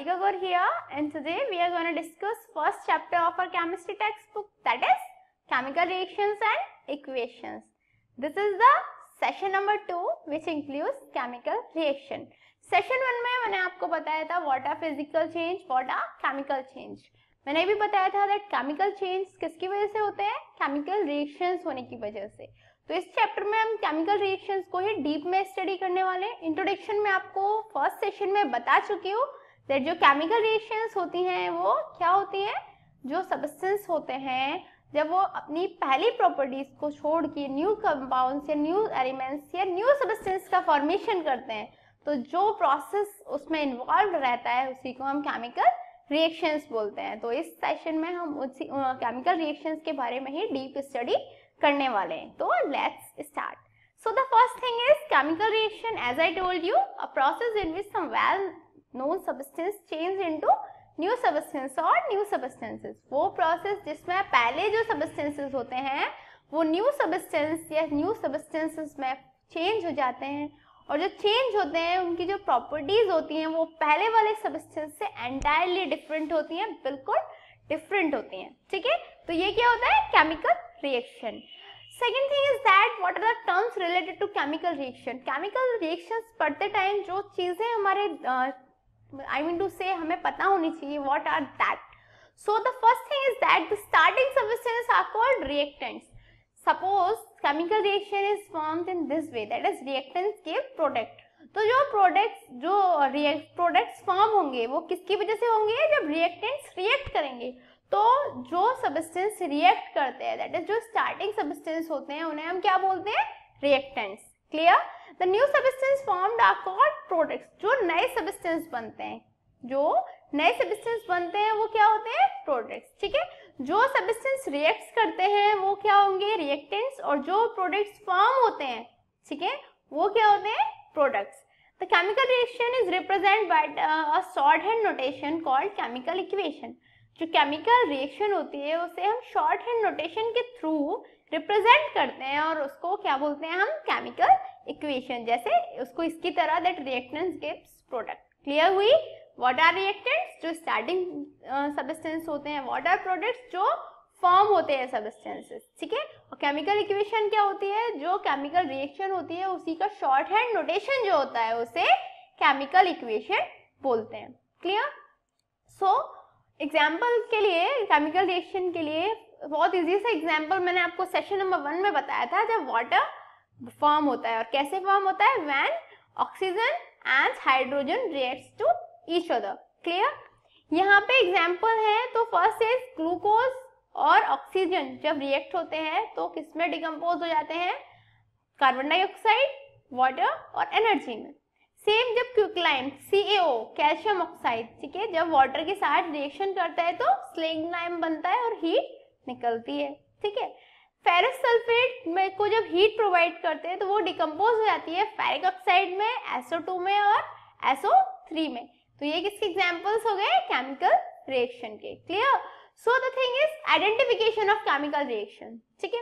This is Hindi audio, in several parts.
Radhika Gaur here and today we are going to discuss first chapter of our chemistry textbook that is chemical reactions and equations. This is the session number two which includes chemical reaction. Session one में मैंने आपको बताया था what are physical change, what are chemical change. मैंने भी बताया था that chemical change किसकी वजह से होते हैं Chemical reactions होने की वजह से तो इस चैप्टर में हम केमिकल रिएक्शंस को ही डीप में स्टडी करने वाले हैं इंट्रोडक्शन में आपको फर्स्ट सेशन में बता चुकी हूँ दैट जो केमिकल रिएक्शंस होती हैं वो क्या होती हैं जो सब्सटेंस होते हैं जब वो अपनी पहली प्रॉपर्टीज को छोड़ के न्यू कंपाउंड्स या न्यू एलिमेंट्स या न्यू सब्सटेंस का फॉर्मेशन करते हैं तो जो प्रोसेस उसमें इन्वॉल्व रहता है उसी को हम केमिकल रिएक्शंस बोलते हैं तो इस सेशन में हम उसी केमिकल रिएक्शंस के बारे में ही डीप स्टडी करने वाले हैं तो let's start so the first thing is chemical reaction as I told you a process in which some well known substance change into new substance और न्यू सब्सटेंसेस वो प्रोसेस जिसमें पहले जो सब्सटेंसेस होते हैं वो न्यू सब्सटेंस या न्यू सब्सटेंसेस में चेंज हो जाते हैं और जो चेंज होते हैं उनकी जो प्रॉपर्टीज होती हैं वो पहले वाले सब्सटेंस से एंटायरली डिफरेंट होती हैं बिल्कुल डिफरेंट होती हैं ठीक है तो ये क्या होता है chemical reaction second thing is that what are the terms related to chemical reaction chemical reactions पढ़ते टाइम जो चीज़ें हमारे आई मीन टू से हमें पता होनी चाहिए what are that so the first thing is that the starting services are called reactants suppose chemical reaction is form in this way that is reactants give product तो जो प्रोडक्ट्स जो रिएक्ट प्रोडक्ट्स फॉर्म होंगे वो किसकी वजह से होंगे जब रिएक्टेंट्स रिएक्ट करेंगे तो जो सब्सटेंस रिएक्ट करते हैं दैट इज जो स्टार्टिंग सब्सटेंस होते हैं उन्हें हम क्या बोलते हैं reactants clear the new substance formed are called products जो नए सबिस्टेंस बनते हैं जो नए सबिस्टेंस बनते हैं वो क्या होते हैं प्रोडक्ट्स ठीक है जो सबिस्टेंस रिएक्ट करते हैं वो क्या होंगे रिएक्टेंट्स और जो प्रोडक्ट्स फॉर्म होते हैं ठीक है वो क्या होते हैं products the chemical reaction is represent represented a shorthand notation called chemical equation जो केमिकल रिएक्शन होती है उसे हम शॉर्ट हैंड नोटेशन के थ्रू रिप्रेजेंट करते हैं और उसको क्या बोलते हैं हम केमिकल इक्वेशन जैसे उसको इसकी तरह that reactants gives product clear हुई व्हाट आर रिएक्टेंट्स जो स्टार्टिंग सब्सटेंस होते हैं व्हाट आर प्रोडक्ट्स जो फॉर्म होते हैं सब्सटेंसेस ठीक है और केमिकल इक्वेशन क्या होती है जो केमिकल रिएक्शन होती है उसी का शॉर्ट हैंड नोटेशन जो होता है उसे केमिकल इक्वेशन बोलते हैं क्लियर सो एग्जाम्पल के लिए केमिकल रिएक्शन के लिए बहुत इजी सा एग्जाम्पल मैंने आपको सेशन नंबर वन में बताया था जब वाटर फॉर्म होता है और कैसे फॉर्म होता है when oxygen and hydrogen reacts to each other clear यहाँ पे एग्जांपल है तो फर्स्ट इज ग्लूकोज और ऑक्सीजन जब रिएक्ट होते हैं तो किसमें डिकम्पोज हो जाते हैं कार्बन डाइऑक्साइड वाटर और एनर्जी में सेम जब क्विकलाइम सी कैल्शियम ऑक्साइड ठीक है जब वाटर के साथ रिएक्शन करता है तो स्लेग लाइम बनता है और हीट निकलती है ठीक है फेरस सल्फेट में को जब हीट प्रोवाइड करते हैं तो वो डिकम्पोज हो जाती है फेरिक ऑक्साइड में एसओ में और एसओ में तो ये किसके एग्जाम्पल्स हो गए केमिकल रिएक्शन के clear so the thing is identification of chemical reaction ठीक है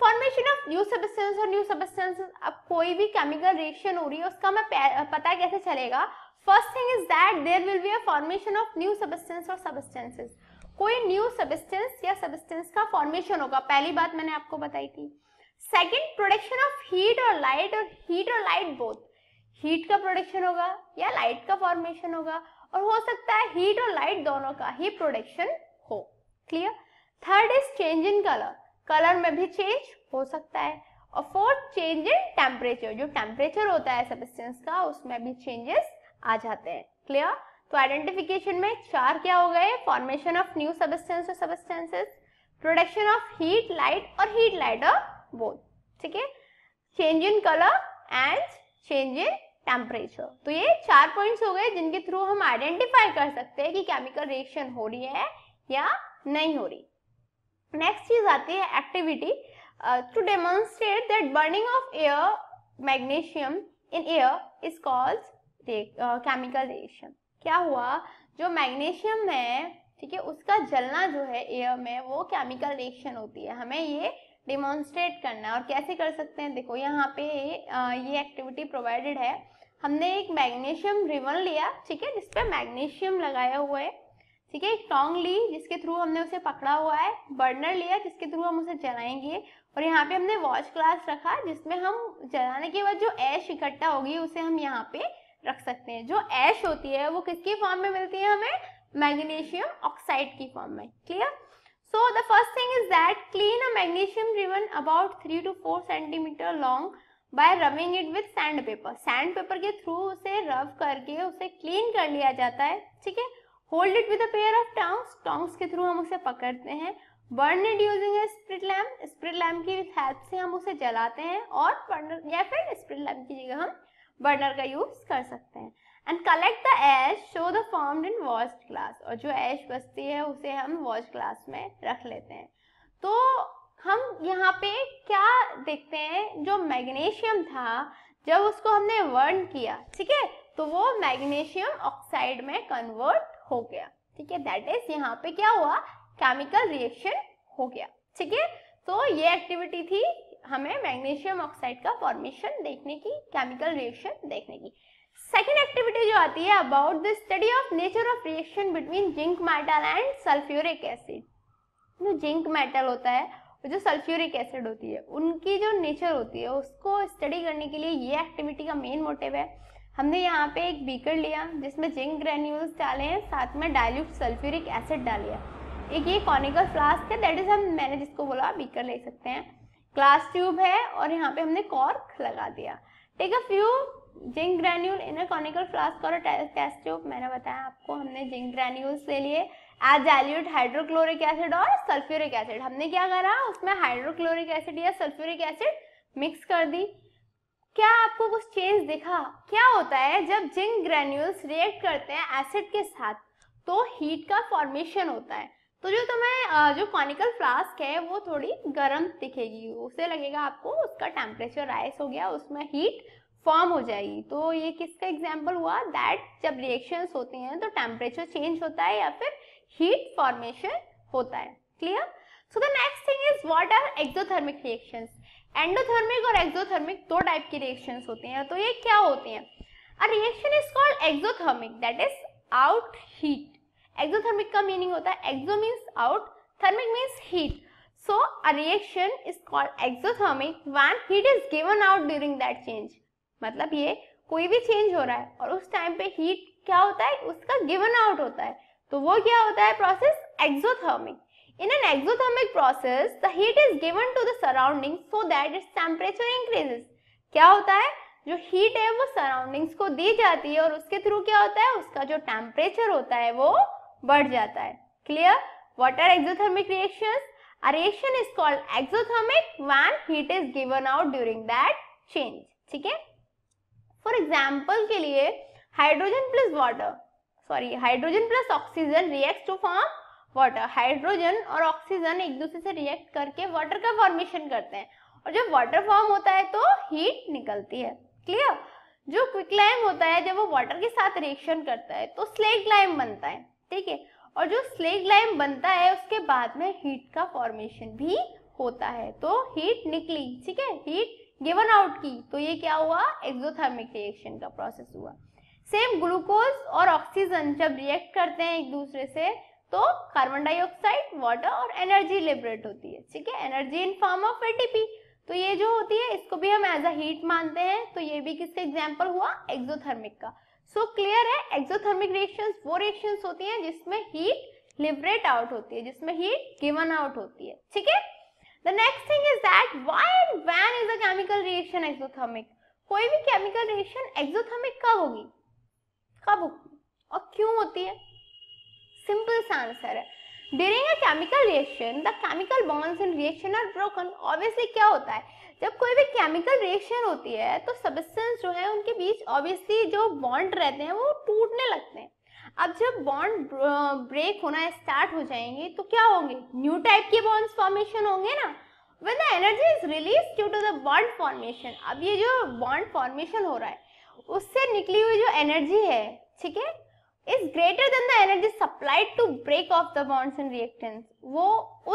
फॉर्मेशन ऑफ न्यू सबस्टेंस और न्यू सबस्टेंसेस अब कोई भी केमिकल रिएक्शन हो रही है उसका मैं पता कैसे चलेगा first thing is that there will be a formation of new substance और सबस्टेंसेस कोई न्यू सब्सटेंस या सब्सटेंस का फॉर्मेशन होगा पहली बात मैंने आपको बताई थी सेकेंड प्रोडक्शन ऑफ हीट और लाइट और हीट और लाइट बोथ हीट का प्रोडक्शन होगा या लाइट का फॉर्मेशन होगा और हो सकता है हीट और लाइट दोनों का ही प्रोडक्शन हो clear third is change in colour colour में भी चेंज हो सकता है और फोर्थ चेंज इन टेम्परेचर जो टेम्परेचर होता है सब्सटेंस का उसमें भी चेंजेस आ जाते हैं क्लियर तो आइडेंटिफिकेशन में चार क्या हो गए formation of new substances production of heat light और हीट लाइट और बोथ ठीक है change in colour and change in temperature तो ये चार पॉइंट्स हो गए जिनके थ्रू हम आइडेंटिफाई कर सकते हैं कि केमिकल रिएक्शन हो रही है या नहीं हो रही नेक्स्ट चीज आती है activity to demonstrate that burning of air magnesium in air is called chemical reaction क्या हुआ जो मैग्नीशियम है ठीक है उसका जलना जो है एयर में वो केमिकल रिएक्शन होती है हमें ये डिमॉन्स्ट्रेट करना है और कैसे कर सकते हैं देखो यहाँ पे ये एक्टिविटी प्रोवाइडेड है हमने एक मैग्नीशियम रिवन लिया ठीक है जिसपे मैग्नीशियम लगाया हुआ है ठीक है एक टोंग ली जिसके थ्रू हमने उसे पकड़ा हुआ है बर्नर लिया जिसके थ्रू हम उसे जलाएंगे और यहाँ पे हमने वॉच ग्लास रखा जिसमें हम जलाने के बाद जो ऐश इकट्ठा होगी उसे हम यहाँ पे रख सकते हैं जो ऐश होती है वो किसकी फॉर्म में मिलती है हमें मैग्नीशियम ऑक्साइड की फॉर्म में clear so the first thing is that clean a magnesium a about three to four centimetre long by long it with sandpaper sandpaper के थ्रू उसे रब करके उसे क्लीन कर लिया जाता है ठीक है hold it with a pair of tongs tongs के थ्रू हम उसे पकड़ते हैं burn it using spirit lamp spirit lamp की हेल्प से हम उसे जलाते हैं और या फिर स्प्रिट लैम्प की जगह हम बर्नर का यूज़ कर सकते हैं and collect the ash show the form in wash glass और जो एश बचती है उसे हम वॉश ग्लास में रख लेते हैं तो हम यहाँ पे क्या देखते हैं जो मैग्नीशियम था जब उसको हमने वर्न किया ठीक है तो वो मैग्नीशियम ऑक्साइड में कन्वर्ट हो गया ठीक है दैट इज यहाँ पे क्या हुआ केमिकल रिएक्शन हो गया ठीक है तो ये एक्टिविटी थी हमें मैग्नीशियम ऑक्साइड का फॉर्मेशन देखने की केमिकल रिएक्शन देखने की सेकेंड एक्टिविटी जो आती है about the study of nature of reaction between zinc metal and sulphuric acid जो जिंक मेटल होता है और जो सल्फ्यूरिक एसिड होती है उनकी जो नेचर होती है उसको स्टडी करने के लिए ये एक्टिविटी का मेन मोटिव है हमने यहाँ पे एक बीकर लिया जिसमें जिंक ग्रेन्यूल्स डाले हैं साथ में डाइल्यूट सल्फ्यूरिक एसिड डालिया एक ये कॉनिकल फ्लास्क है दैट इज हम मैंने जिसको बोला बीकर ले सकते हैं ग्लास ट्यूब है और यहाँ पे हमने कॉर्क लगा दिया take a few zinc granule in conical flask और टेस्ट ट्यूब मैंने बताया आपको हमने जिंक ग्रेन्यूल्स ले लिए एज एल्यूट हाइड्रोक्लोरिक एसिड और सल्फ्यूरिक एसिड हमने क्या करा उसमें हाइड्रोक्लोरिक एसिड या सल्फ्यूरिक एसिड मिक्स कर दी क्या आपको कुछ चेंज दिखा क्या होता है जब जिंक ग्रेन्यूल्स रिएक्ट करते हैं एसिड के साथ तो हीट का फॉर्मेशन होता है तो जो तुम्हें जो कॉनिकल फ्लास्क है वो थोड़ी गर्म दिखेगी उसे लगेगा आपको उसका टेम्परेचर राइस हो गया उसमें हीट फॉर्म हो जाएगी तो ये किसका एग्जाम्पल हुआ दैट जब रिएक्शंस होते हैं तो टेम्परेचर चेंज होता है या फिर हीट फॉर्मेशन होता है clear so the next thing is what are exothermic reaction endothermic और एक्जोथर्मिक दो टाइप के रिएक्शन होते हैं तो ये क्या होते हैं reaction is called exothermic that is out heat exothermic का मीनिंग होता है exo means out thermic means heat so a reaction is called exothermic when heat is given out during that change मतलब ये कोई भी चेंज हो रहा है और उस टाइम पे हीट क्या होता है उसका गिवन आउट होता है तो वो क्या होता है process exothermic in an exothermic process the heat is given to the surrounding so that its temperature increases क्या होता है जो हीट है वो सराउंडिंग्स को दी जाती है और उसके थ्रू क्या होता है उसका जो टेम्परेचर होता है वो बढ़ जाता है clear what are exothermic reaction a is called exothermic when heat is given out during that change ठीक है फॉर एग्जाम्पल के लिए hydrogen plus water sorry hydrogen plus oxygen react to form water hydrogen और ऑक्सीजन एक दूसरे से रिएक्ट करके वाटर का फॉर्मेशन करते हैं और जब वाटर फॉर्म होता है तो हीट निकलती है क्लियर जो क्विक लाइम होता है जब वो वाटर के साथ रिएक्शन करता है तो स्लेग लाइम बनता है ठीक है और जो स्लेग लाइम बनता है उसके बाद में हीट का फॉर्मेशन भी होता है तो हीट निकली ठीक है हीट गिवन आउट की तो ये क्या हुआ एक्सोथर्मिक रिएक्शन का प्रोसेस हुआ सेम ग्लूकोज और ऑक्सीजन जब रिएक्ट करते हैं एक दूसरे से तो कार्बन डाइऑक्साइड वाटर और एनर्जी लिबरेट होती है ठीक है energy in form of ATP तो ये जो होती है इसको भी हम एज अ हीट मानते हैं तो ये भी किसका एग्जाम्पल हुआ एक्सोथर्मिक का सो so, क्लियर है एक्सोथर्मिक रिएक्शन वो रिएक्शन होती है जिसमें हीट लिबरेट आउट होती है जिसमें हीट गिवन आउट होती है ठीक है the next thing is that why and when is a chemical reaction exothermic कोई भी केमिकल रिएक्शन एक्सोथर्मिक कब होगी कब होगी और क्यों होती है सिंपल सा आंसर है during a chemical reaction the chemical bonds in reaction are broken obviously क्या होता है जब कोई भी केमिकल रिएक्शन होती है तो सब्सटेंस जो है उनके बीच ऑब्वियसली जो बॉन्ड रहते हैं वो टूटने लगते हैं अब जब बॉन्ड ब्रेक होना स्टार्ट हो जाएंगे तो क्या होंगे न्यू टाइप के बॉन्ड्स फॉर्मेशन होंगे ना when the energy is release due to the bond formation अब ये जो बॉन्ड फॉर्मेशन हो रहा है उससे निकली हुई जो एनर्जी है ठीक है is greater than the energy supplied to break of the bonds and reactants वो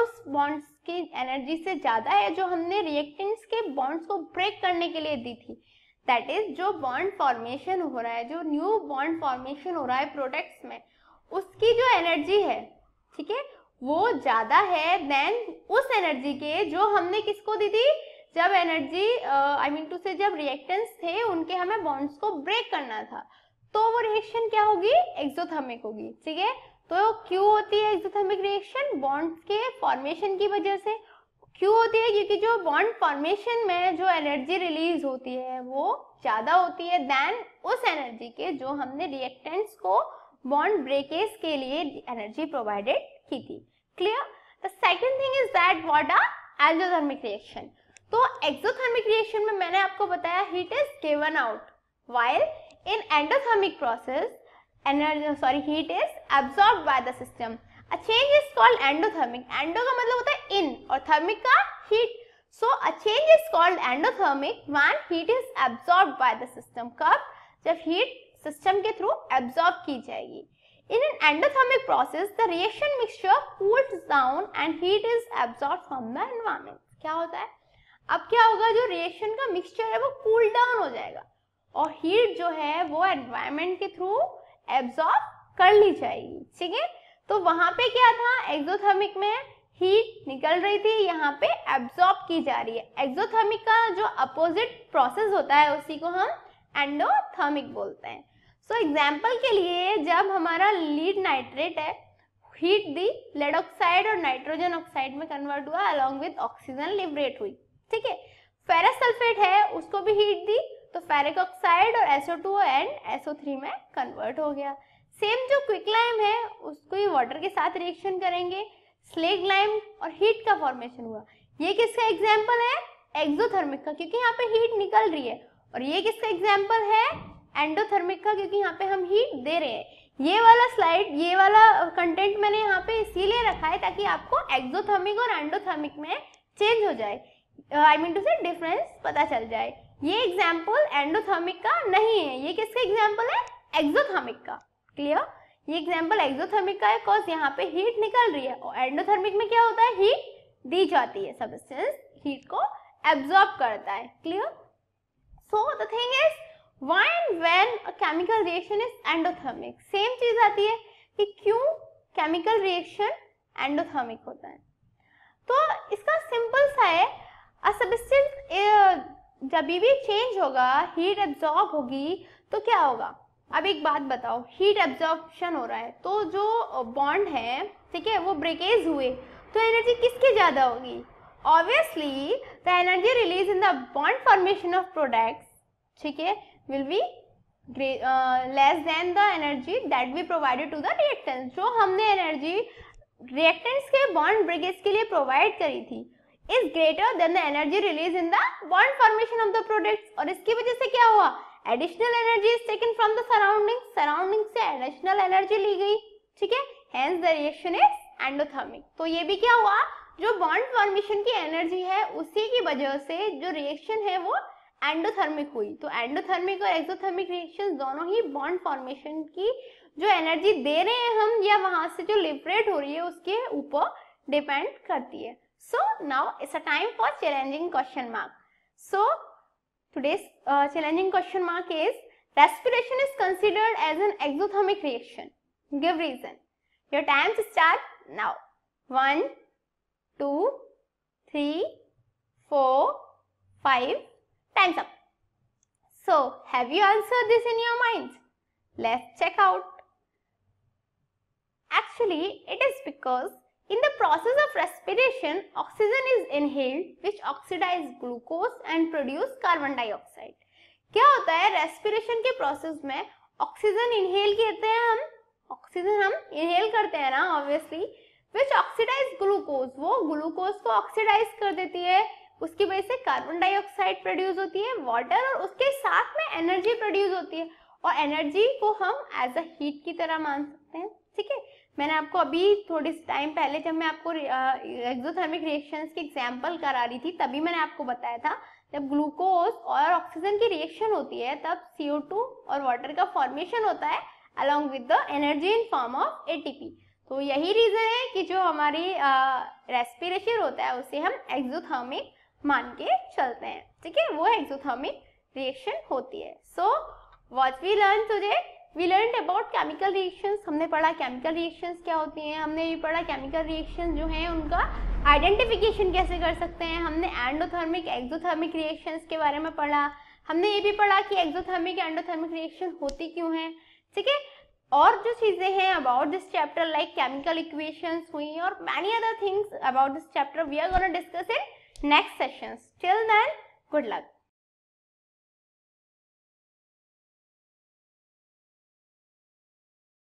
उस बॉन्ड्स की एनर्जी से ज्यादा है जो हमने रिएक्टेंट्स के बॉन्ड्स को ब्रेक करने के लिए दी थी दैट इज जो बॉन्ड फॉर्मेशन हो रहा है जो न्यू बॉन्ड फॉर्मेशन हो रहा है प्रोडक्ट्स में उसकी जो एनर्जी है ठीक है वो ज्यादा है देन उस एनर्जी के जो हमने किसको दी थी जब एनर्जी आई मीन टू से जब रिएक्टेंट्स थे उनके हमें बॉन्ड्स को ब्रेक करना था तो वो रिएक्शन क्या होगी एक्सोथर्मिक होगी ठीक है तो क्यों होती है एक्सोथर्मिक रिएक्शन बॉन्ड्स के फॉर्मेशन की वजह से क्यों होती है क्योंकि जो बॉन्ड फॉर्मेशन में जो एनर्जी रिलीज होती है वो ज्यादा होती है देन उस एनर्जी के जो हमने रिएक्टेंट्स को बॉन्ड ब्रेकेज के लिए एनर्जी प्रोवाइडेड की थी clear the second thing is that what are endothermic reaction तो एक्सोथर्मिक रिएक्शन में मैंने आपको बताया heat is given out while in endothermic process energy sorry heat is absorb by the system a change is called endothermic endo का मतलब होता है इन और थर्मिक का heat so a change is called endothermic when heat is absorb by the system कब जब हीट सिस्टम के थ्रू एब्सॉर्ब की जाएगी in an endothermic process the reaction mixture cooled down and heat is absorb from the environment क्या होता है अब क्या होगा जो रिएक्शन का मिक्सचर है वो कूल डाउन हो जाएगा और हीट जो है वो एनवायरमेंट के थ्रू एब्जॉर्ब कर ली जाएगी ठीक है तो वहां पे क्या था एक्सोथर्मिक में हीट निकल रही थी यहाँ पे एब्जॉर्ब की जा रही है एक्सोथर्मिक का जो अपोजिट प्रोसेस होता है उसी को हम एंडोथर्मिक बोलते हैं सो so, एग्जाम्पल के लिए जब हमारा लीड नाइट्रेट है हीट दी लेड ऑक्साइड और नाइट्रोजन ऑक्साइड में कन्वर्ट हुआ अलॉन्ग विद ऑक्सीजन लिबरेट हुई ठीक है फेरस सल्फेट है उसको भी हीट दी तो फेरिक ऑक्साइड और SO2 एंड SO3 में कन्वर्ट हो गया सेम जो क्विक लाइम है उसको ही वाटर के साथ रिएक्शन करेंगे स्लेग लाइम और हीट का फॉर्मेशन हुआ ये किसका एग्जाम्पल है एक्सोथर्मिक का क्योंकि यहाँ पे हीट निकल रही है और ये किसका एग्जाम्पल है एंडोथर्मिक का क्योंकि यहाँ पे हम हीट दे रहे हैं ये वाला स्लाइड ये वाला कंटेंट मैंने यहाँ पे इसीलिए रखा है ताकि आपको एक्सोथर्मिक और एंडोथर्मिक में चेंज हो जाए आई मीन टू से डिफरेंस पता चल जाए ये एग्जाम्पल एंडोथर्मिक का नहीं है ये किसका एग्जाम्पल है एक्सोथर्मिक का क्लियर ये एग्जाम्पल एक्सोथर्मिक का है कॉज यहाँ पे हीट निकल रही है और एंडोथर्मिक में क्या होता है हीट दी जाती है सबस्टेंस हीट को एब्जॉर्ब करता है clear so the thing is why when chemical reaction is endothermic same चीज आती है कि क्यों केमिकल रिएक्शन एंडोथर्मिक होता है तो इसका सिंपल सा है अ सबस्टेंस जब भी चेंज होगा हीट एब्जॉर्ब होगी तो क्या होगा अब एक बात बताओ हीट एब्जॉर्प्शन हो रहा है तो जो बॉन्ड है ठीक है वो ब्रेकेज हुए तो एनर्जी किसकी ज़्यादा होगी obviously the energy release in the bond formation of products ठीक है will be less than the energy that we provided to the reactants जो हमने एनर्जी रिएक्टेंट्स के बॉन्ड ब्रेकेज के लिए प्रोवाइड करी थी is greater than the energy release in the bond formation of the products और इसकी वजह से क्या हुआ additional energy is taken from the surrounding surrounding से एडिशनल एनर्जी ली गई ठीक है hence the reaction is endothermic तो ये भी क्या हुआ जो बॉन्ड फॉर्मेशन की एनर्जी है उसी की वजह से जो रिएक्शन है वो एंडोथर्मिक हुई तो एंडोथर्मिक और एक्सोथर्मिक रिएक्शन दोनों ही बॉन्ड फॉर्मेशन की जो एनर्जी दे रहे हैं हम या वहां से जो लिबरेट हो रही है उसके ऊपर डिपेंड करती है So now it's a time for challenging question mark. So today's uh, challenging question mark is respiration is considered as an exothermic reaction. Give reason. Your time to start now. 1, 2, 3, 4, 5. Time's up. So have you answered this in your mind? Let's check out. Actually, it is because In the process of respiration, oxygen is inhaled which oxidizes glucose and produces carbon dioxide. क्या होता है रेस्पिरेशन के प्रोसेस में ऑक्सीजन इनहेल करते हैं हम ऑक्सीजन हम इनहेल करते हैं ना ऑब्वियसली विच ऑक्सीडाइज ग्लूकोज वो ग्लूकोज को ऑक्सीडाइज कर देती है उसकी वजह से कार्बन डाइऑक्साइड प्रोड्यूस होती है वाटर और उसके साथ में एनर्जी प्रोड्यूस होती है और एनर्जी को हम एज अ हीट की तरह मान सकते हैं मैंने आपको अभी थोड़े टाइम पहले जब मैं आपको एक्सोथर्मिक रिएक्शंस की एग्जांपल करा रही थी तभी मैंने आपको बताया था जब ग्लूकोज और ऑक्सीजन की रिएक्शन होती है तब CO2 और वाटर का फॉर्मेशन होता है along with the energy in form of ATP तो यही रीज़न है कि जो हमारी रेस्पिरेशन होता है उसे हम एक्सोथर्मिक मान के चलते हैं ठीक है वो एक्सोथर्मिक रिएक्शन होती है so what we learn today we learn about chemical reactions हमने पढ़ा केमिकल रिएक्शंस क्या होती हैं हमने ये पढ़ा केमिकल रिएक्शंस जो हैं उनका आइडेंटिफिकेशन कैसे कर सकते हैं हमने एंडोथर्मिक एक्जोथर्मिक रिएक्शंस के बारे में पढ़ा हमने ये भी पढ़ा कि एक्जोथर्मिक एंडोथर्मिक रिएक्शन होती क्यों हैं ठीक है और जो चीज़ें हैं about this chapter like chemical equations हुई और many other things about this chapter we are gonna discuss in next sessions till then good luck